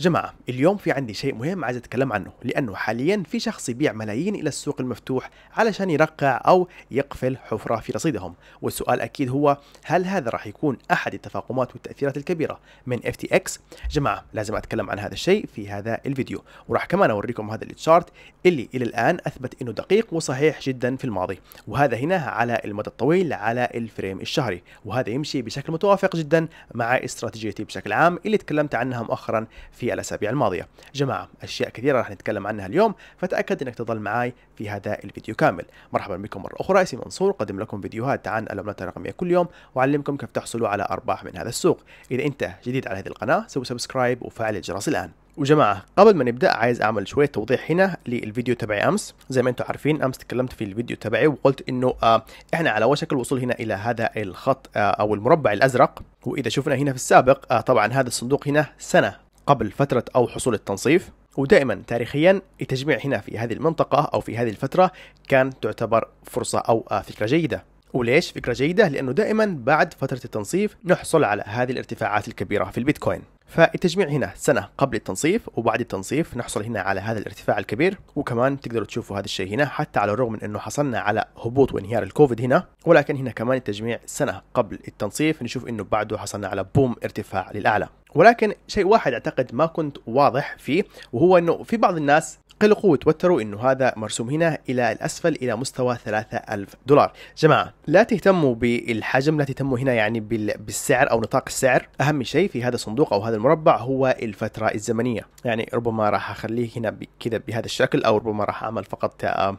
جماعة اليوم في عندي شيء مهم عايز أتكلم عنه لأنه حاليا في شخص يبيع ملايين إلى السوق المفتوح علشان يرقع أو يقفل حفرة في رصيدهم والسؤال أكيد هو هل هذا راح يكون أحد التفاقمات والتأثيرات الكبيرة من FTX؟ جماعة لازم أتكلم عن هذا الشيء في هذا الفيديو وراح كمان أوريكم هذا التشارت اللي إلى الآن أثبت أنه دقيق وصحيح جدا في الماضي وهذا هنا على المدى الطويل على الفريم الشهري وهذا يمشي بشكل متوافق جدا مع استراتيجيتي بشكل عام اللي تكلمت عنها مؤخرا في في الأسابيع الماضية جماعة أشياء كثيرة راح نتكلم عنها اليوم فتأكد أنك تظل معي في هذا الفيديو كامل مرحبا بكم مرة أخرى اسمي منصور قدم لكم فيديوهات عن العملات الرقمية كل يوم وأعلمكم كيف تحصلوا على أرباح من هذا السوق إذا أنت جديد على هذه القناة سوي سبسكرايب وفعل الجرس الآن وجماعة قبل ما نبدأ عايز أعمل شوية توضيح هنا للفيديو تبعي أمس زي ما أنتم عارفين أمس تكلمت في الفيديو تبعي وقلت إنه آه إحنا على وشك الوصول هنا إلى هذا الخط آه أو المربع الأزرق وإذا شفنا هنا في السابق آه طبعا هذا الصندوق هنا سنة قبل فترة أو حصول التنصيف ودائما تاريخيا التجميع هنا في هذه المنطقة أو في هذه الفترة كان تعتبر فرصة أو آه، فكرة جيدة وليش فكرة جيدة؟ لأنه دائما بعد فترة التنصيف نحصل على هذه الارتفاعات الكبيرة في البيتكوين فالتجميع هنا سنة قبل التنصيف وبعد التنصيف نحصل هنا على هذا الارتفاع الكبير وكمان تقدروا تشوفوا هذا الشيء هنا حتى على الرغم من انه حصلنا على هبوط وانهيار الكوفيد هنا ولكن هنا كمان التجميع سنة قبل التنصيف نشوف انه بعده حصلنا على بوم ارتفاع للاعلى ولكن شيء واحد اعتقد ما كنت واضح فيه وهو انه في بعض الناس قلقوا وتوتروا انه هذا مرسوم هنا الى الاسفل الى مستوى 3000 دولار جماعه لا تهتموا بالحجم لا تهتموا هنا يعني بالسعر او نطاق السعر اهم شيء في هذا الصندوق او هذا هذا المربع هو الفترة الزمنية يعني ربما راح أخليه هنا كذا بهذا الشكل أو ربما راح أعمل فقط آه،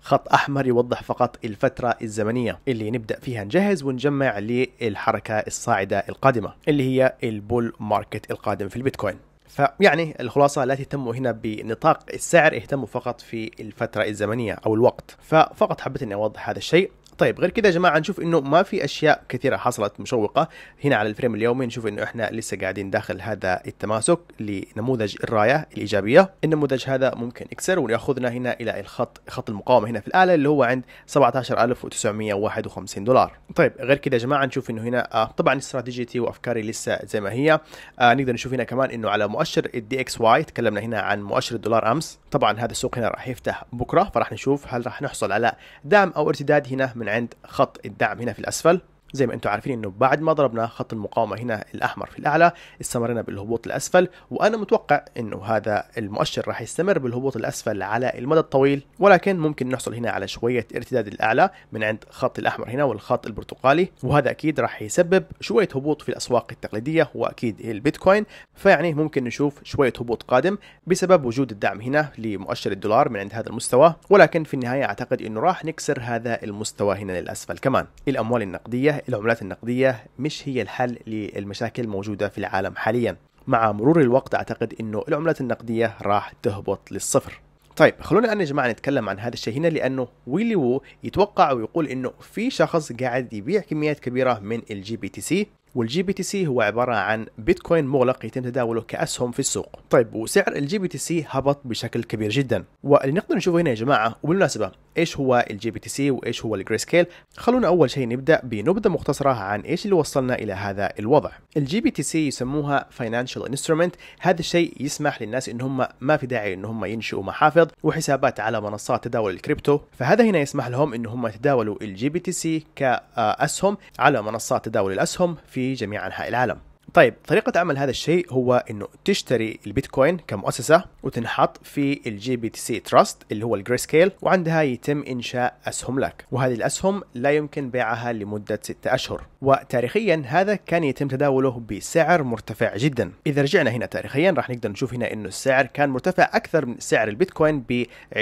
خط أحمر يوضح فقط الفترة الزمنية اللي نبدأ فيها نجهز ونجمع للحركة الصاعدة القادمة اللي هي البول ماركت القادم في البيتكوين فيعني الخلاصة لا تهتموا هنا بنطاق السعر اهتموا فقط في الفترة الزمنية أو الوقت ففقط حبيت أني أوضح هذا الشيء طيب غير كذا يا جماعه نشوف انه ما في اشياء كثيره حصلت مشوقه هنا على الفريم اليومي نشوف انه احنا لسه قاعدين داخل هذا التماسك لنموذج الرايه الايجابيه النموذج هذا ممكن يكسر وياخذنا هنا الى الخط خط المقاومه هنا في الاعلى اللي هو عند 17951 دولار طيب غير كذا يا جماعه نشوف انه هنا آه طبعا استراتيجيتي وافكاري لسه زي ما هي آه نقدر نشوف هنا كمان انه على مؤشر الدي اكس واي تكلمنا هنا عن مؤشر الدولار امس طبعا هذا السوق هنا راح يفتح بكره فراح نشوف هل راح نحصل على دعم او ارتداد هنا من من عند خط الدعم هنا في الاسفل زي ما انتم عارفين انه بعد ما ضربنا خط المقاومه هنا الاحمر في الاعلى استمرنا بالهبوط الاسفل وانا متوقع انه هذا المؤشر راح يستمر بالهبوط الاسفل على المدى الطويل ولكن ممكن نحصل هنا على شويه ارتداد الاعلى من عند خط الاحمر هنا والخط البرتقالي وهذا اكيد راح يسبب شويه هبوط في الاسواق التقليديه واكيد البيتكوين فيعني ممكن نشوف شويه هبوط قادم بسبب وجود الدعم هنا لمؤشر الدولار من عند هذا المستوى ولكن في النهايه اعتقد انه راح نكسر هذا المستوى هنا للاسفل كمان الاموال النقديه الاتجاه العملات النقدية مش هي الحل للمشاكل الموجودة في العالم حاليا مع مرور الوقت أعتقد أنه العملات النقدية راح تهبط للصفر طيب خلونا الآن يا جماعة نتكلم عن هذا الشيء هنا لأنه ويلي وو يتوقع ويقول أنه في شخص قاعد يبيع كميات كبيرة من الجي بي تي سي والجي بي تي سي هو عبارة عن بيتكوين مغلق يتم تداوله كأسهم في السوق طيب وسعر الجي بي تي سي هبط بشكل كبير جدا واللي نقدر نشوفه هنا يا جماعة وبالمناسبة ايش هو الجي بي تي سي وايش هو الجري سكيل خلونا اول شيء نبدا بنبذه مختصره عن ايش اللي وصلنا الى هذا الوضع الجي بي تي سي يسموها فاينانشال انسترومنت هذا الشيء يسمح للناس ان هم ما في داعي ان هم ينشئوا محافظ وحسابات على منصات تداول الكريبتو فهذا هنا يسمح لهم ان هم يتداولوا الجي بي تي سي كاسهم على منصات تداول الاسهم في جميع أنحاء العالم طيب طريقة عمل هذا الشيء هو انه تشتري البيتكوين كمؤسسة وتنحط في الجي بي تي سي تراست اللي هو الجري سكيل وعندها يتم انشاء اسهم لك وهذه الاسهم لا يمكن بيعها لمدة 6 اشهر وتاريخيا هذا كان يتم تداوله بسعر مرتفع جدا اذا رجعنا هنا تاريخيا راح نقدر نشوف هنا انه السعر كان مرتفع اكثر من سعر البيتكوين ب 20%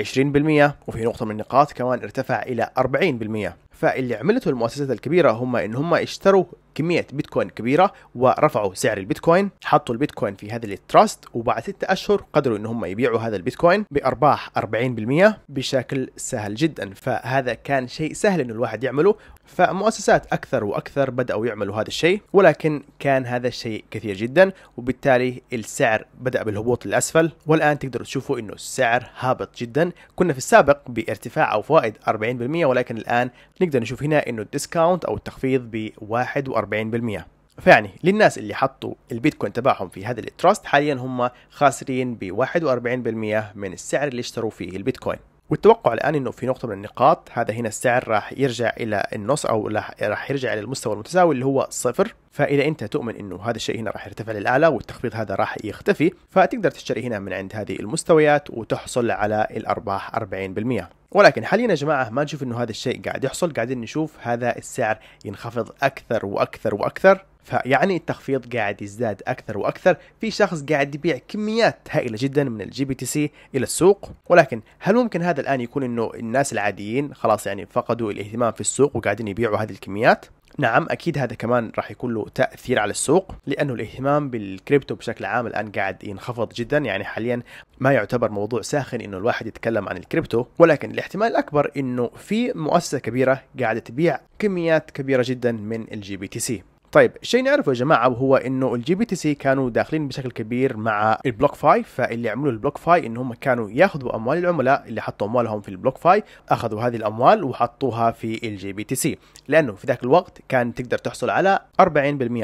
وفي نقطة من النقاط كمان ارتفع الى 40% فاللي عملته المؤسسات الكبيره هم ان هم اشتروا كميه بيتكوين كبيره ورفعوا سعر البيتكوين حطوا البيتكوين في هذا التراست وبعد ستة اشهر قدروا ان هم يبيعوا هذا البيتكوين بارباح 40% بشكل سهل جدا فهذا كان شيء سهل انه الواحد يعمله فمؤسسات اكثر واكثر بداوا يعملوا هذا الشيء ولكن كان هذا الشيء كثير جدا وبالتالي السعر بدا بالهبوط للاسفل والان تقدروا تشوفوا انه السعر هابط جدا كنا في السابق بارتفاع او فوائد 40% ولكن الان نقدر نشوف هنا انه الديسكاونت او التخفيض ب 41% فيعني للناس اللي حطوا البيتكوين تبعهم في هذا التراست حاليا هم خاسرين ب 41% من السعر اللي اشتروا فيه البيتكوين والتوقع الان انه في نقطه من النقاط هذا هنا السعر راح يرجع الى النص او راح يرجع الى المستوى المتساوي اللي هو صفر فاذا انت تؤمن انه هذا الشيء هنا راح يرتفع للاعلى والتخفيض هذا راح يختفي فتقدر تشتري هنا من عند هذه المستويات وتحصل على الارباح 40% ولكن حاليا يا جماعه ما نشوف انه هذا الشيء قاعد يحصل قاعدين نشوف هذا السعر ينخفض اكثر واكثر واكثر فيعني التخفيض قاعد يزداد اكثر واكثر في شخص قاعد يبيع كميات هائله جدا من الجي بي تي سي الى السوق ولكن هل ممكن هذا الان يكون انه الناس العاديين خلاص يعني فقدوا الاهتمام في السوق وقاعدين يبيعوا هذه الكميات نعم اكيد هذا كمان راح يكون له تاثير على السوق لانه الاهتمام بالكريبتو بشكل عام الان قاعد ينخفض جدا يعني حاليا ما يعتبر موضوع ساخن انه الواحد يتكلم عن الكريبتو ولكن الاحتمال الاكبر انه في مؤسسه كبيره قاعده تبيع كميات كبيره جدا من الجي بي تي سي طيب الشيء نعرفه يا جماعه وهو انه الجي بي تي سي كانوا داخلين بشكل كبير مع البلوك فاي فاللي عملوا البلوك فاي ان هم كانوا ياخذوا اموال العملاء اللي حطوا اموالهم في البلوك فاي اخذوا هذه الاموال وحطوها في الجي بي تي سي لانه في ذاك الوقت كان تقدر تحصل على 40%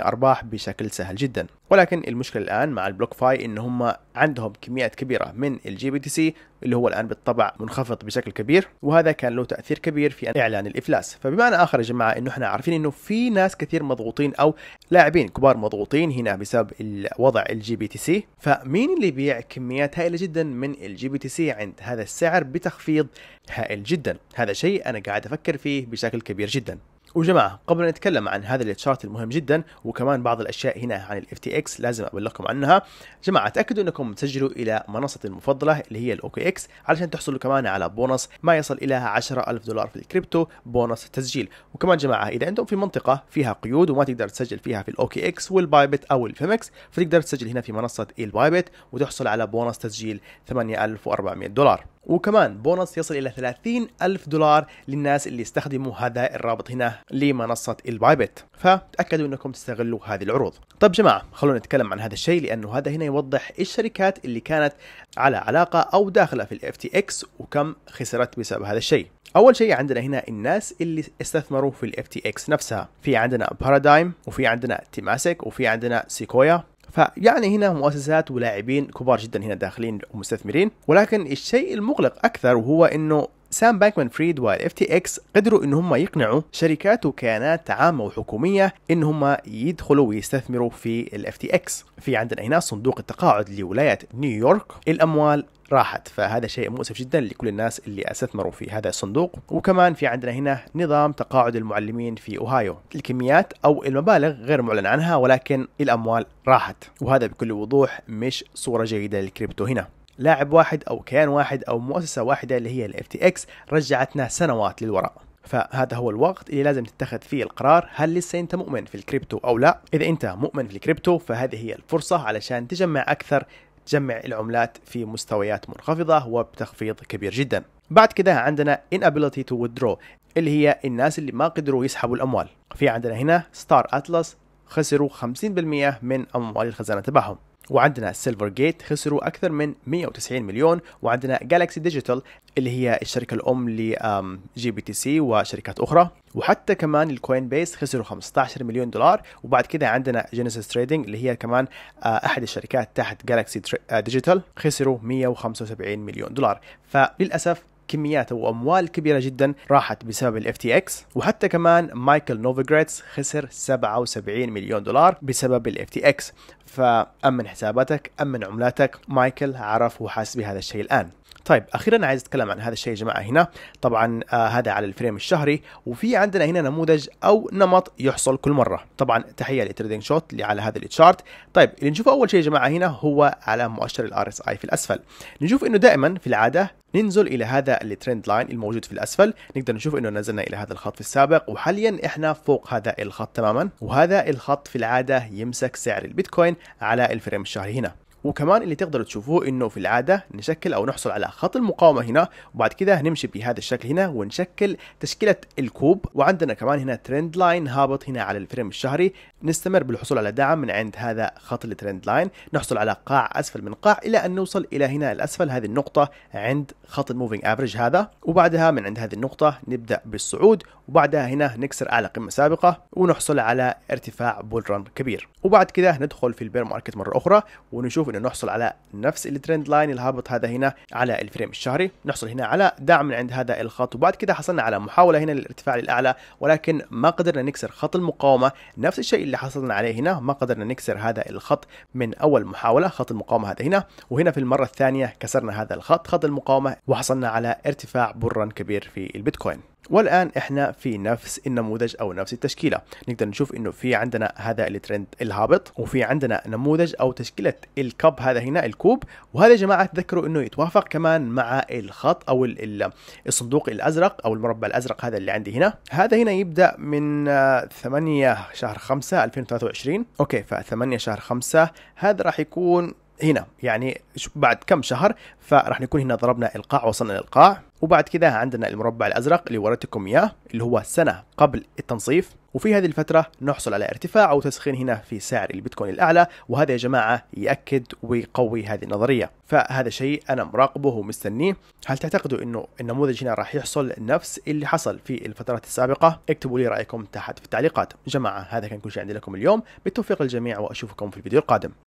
ارباح بشكل سهل جدا ولكن المشكله الان مع البلوك فاي ان هم عندهم كميات كبيره من الجي بي تي سي اللي هو الآن بالطبع منخفض بشكل كبير وهذا كان له تأثير كبير في إعلان الإفلاس فبمعنى آخر يا جماعة إنه إحنا عارفين إنه في ناس كثير مضغوطين أو لاعبين كبار مضغوطين هنا بسبب وضع الجي بي تي سي فمين اللي بيع كميات هائلة جدا من الجي بي تي سي عند هذا السعر بتخفيض هائل جدا هذا شيء أنا قاعد أفكر فيه بشكل كبير جدا وجماعة قبل أن نتكلم عن هذا التشارت المهم جدا وكمان بعض الأشياء هنا عن الـ FTX لازم أبلغكم عنها جماعة تأكدوا أنكم تسجلوا إلى منصتي المفضلة اللي هي الـ OKX علشان تحصلوا كمان على بونص ما يصل إلى 10000 دولار في الكريبتو بونص تسجيل وكمان جماعة إذا أنتم في منطقة فيها قيود وما تقدر تسجل فيها في الـ OKX والبايبت أو الفيمكس فتقدر تسجل هنا في منصة البايبت وتحصل على بونص تسجيل 8400 دولار وكمان بونص يصل إلى 30 ألف دولار للناس اللي استخدموا هذا الرابط هنا لمنصة البايبت فتأكدوا أنكم تستغلوا هذه العروض طيب جماعة خلونا نتكلم عن هذا الشيء لأنه هذا هنا يوضح الشركات اللي كانت على علاقة أو داخلة في تي اكس وكم خسرت بسبب هذا الشيء اول شيء عندنا هنا الناس اللي استثمروا في تي اكس نفسها في عندنا بارادايم وفي عندنا تيماسك وفي عندنا سيكويا فيعني هنا مؤسسات ولاعبين كبار جدا هنا داخلين ومستثمرين ولكن الشيء المقلق اكثر وهو انه سام باكمان فريد والاف تي اكس قدروا ان هم يقنعوا شركات وكيانات عامه وحكوميه ان هم يدخلوا ويستثمروا في الاف تي اكس في عندنا هنا صندوق التقاعد لولايه نيويورك الاموال راحت فهذا شيء مؤسف جدا لكل الناس اللي استثمروا في هذا الصندوق وكمان في عندنا هنا نظام تقاعد المعلمين في اوهايو الكميات او المبالغ غير معلن عنها ولكن الاموال راحت وهذا بكل وضوح مش صوره جيده للكريبتو هنا لاعب واحد او كيان واحد او مؤسسه واحده اللي هي الاف تي اكس رجعتنا سنوات للوراء فهذا هو الوقت اللي لازم تتخذ فيه القرار هل لسه انت مؤمن في الكريبتو او لا اذا انت مؤمن في الكريبتو فهذه هي الفرصه علشان تجمع اكثر تجمع العملات في مستويات منخفضه وبتخفيض كبير جدا بعد كده عندنا inability to withdraw اللي هي الناس اللي ما قدروا يسحبوا الاموال في عندنا هنا ستار اتلس خسروا 50% من اموال الخزانه تبعهم وعندنا سيلفر جيت خسروا أكثر من 190 مليون وعندنا جالكسي ديجيتال اللي هي الشركة الأم لجي بي تي سي وشركات أخرى وحتى كمان الكوين بيس خسروا 15 مليون دولار وبعد كده عندنا جينيسيس تريدنج اللي هي كمان آه، أحد الشركات تحت جالكسي آه، ديجيتال خسروا 175 مليون دولار فللأسف كميات او اموال كبيره جدا راحت بسبب الاف تي اكس وحتى كمان مايكل نوفيغريتس خسر 77 مليون دولار بسبب الاف تي اكس فامن حساباتك امن عملاتك مايكل عرف وحاس بهذا الشيء الان طيب اخيرا عايز اتكلم عن هذا الشيء يا جماعه هنا طبعا آه هذا على الفريم الشهري وفي عندنا هنا نموذج او نمط يحصل كل مره طبعا تحيه لتريدنج شوت اللي على هذا التشارت طيب اللي نشوفه اول شيء يا جماعه هنا هو على مؤشر الار اس اي في الاسفل نشوف انه دائما في العاده ننزل الى هذا الترند لاين الموجود في الاسفل نقدر نشوف انه نزلنا الى هذا الخط في السابق وحاليا احنا فوق هذا الخط تماما وهذا الخط في العاده يمسك سعر البيتكوين على الفريم الشهري هنا وكمان اللي تقدروا تشوفوه انه في العاده نشكل او نحصل على خط المقاومه هنا وبعد كده نمشي بهذا الشكل هنا ونشكل تشكيله الكوب وعندنا كمان هنا ترند لاين هابط هنا على الفريم الشهري نستمر بالحصول على دعم من عند هذا خط الترند لاين نحصل على قاع اسفل من قاع الى ان نوصل الى هنا الاسفل هذه النقطه عند خط الموفينج افريج هذا وبعدها من عند هذه النقطه نبدا بالصعود وبعدها هنا نكسر اعلى قمه سابقه ونحصل على ارتفاع بول رن كبير وبعد كده ندخل في البير ماركت مره اخرى ونشوف انه نحصل على نفس الترند لاين الهابط هذا هنا على الفريم الشهري نحصل هنا على دعم من عند هذا الخط وبعد كده حصلنا على محاولة هنا للارتفاع للأعلى ولكن ما قدرنا نكسر خط المقاومة نفس الشيء اللي حصلنا عليه هنا ما قدرنا نكسر هذا الخط من أول محاولة خط المقاومة هذا هنا وهنا في المرة الثانية كسرنا هذا الخط خط المقاومة وحصلنا على ارتفاع برا كبير في البيتكوين والان احنا في نفس النموذج او نفس التشكيله نقدر نشوف انه في عندنا هذا الترند الهابط وفي عندنا نموذج او تشكيله الكب هذا هنا الكوب وهذا يا جماعه تذكروا انه يتوافق كمان مع الخط او الصندوق الازرق او المربع الازرق هذا اللي عندي هنا هذا هنا يبدا من 8 آه، شهر 5 2023 اوكي ف 8 شهر 5 هذا راح يكون هنا يعني بعد كم شهر فراح نكون هنا ضربنا القاع وصلنا للقاع وبعد كده عندنا المربع الأزرق اللي وريتكم إياه اللي هو سنة قبل التنصيف وفي هذه الفترة نحصل على ارتفاع أو تسخين هنا في سعر البيتكوين الأعلى وهذا يا جماعة يأكد ويقوي هذه النظرية فهذا شيء أنا مراقبه ومستنيه هل تعتقدوا أنه النموذج هنا راح يحصل نفس اللي حصل في الفترات السابقة اكتبوا لي رأيكم تحت في التعليقات جماعة هذا كان كل شيء عندي لكم اليوم بالتوفيق للجميع وأشوفكم في الفيديو القادم